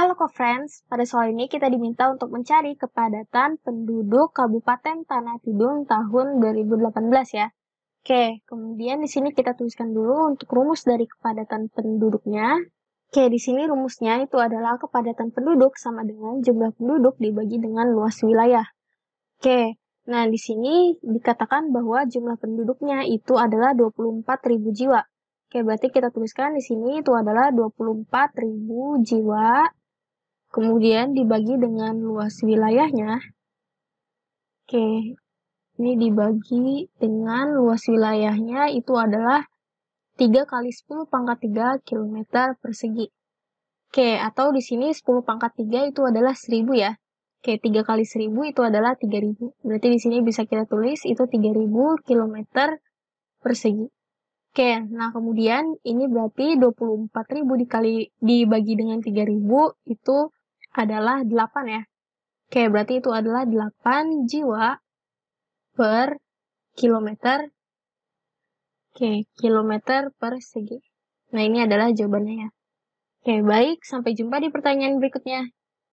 Halo co-friends, pada soal ini kita diminta untuk mencari kepadatan penduduk Kabupaten Tanah Tidung tahun 2018 ya. Oke, kemudian di sini kita tuliskan dulu untuk rumus dari kepadatan penduduknya. Oke, di sini rumusnya itu adalah kepadatan penduduk sama dengan jumlah penduduk dibagi dengan luas wilayah. Oke, nah di sini dikatakan bahwa jumlah penduduknya itu adalah 24.000 jiwa. Oke, berarti kita tuliskan di sini itu adalah 24.000 jiwa Kemudian dibagi dengan luas wilayahnya. Oke, ini dibagi dengan luas wilayahnya itu adalah 3 kali 10 pangkat 3 km persegi. Oke, atau di sini 10 pangkat 3 itu adalah 1000 ya. Oke, 3 kali 1000 itu adalah 3000. Berarti di sini bisa kita tulis itu 3000 km persegi. Oke, nah kemudian ini berarti 24.000 dikali dibagi dengan 3000 itu adalah 8 ya. Oke, berarti itu adalah 8 jiwa per kilometer. Oke, kilometer per segi. Nah, ini adalah jawabannya ya. Oke, baik. Sampai jumpa di pertanyaan berikutnya.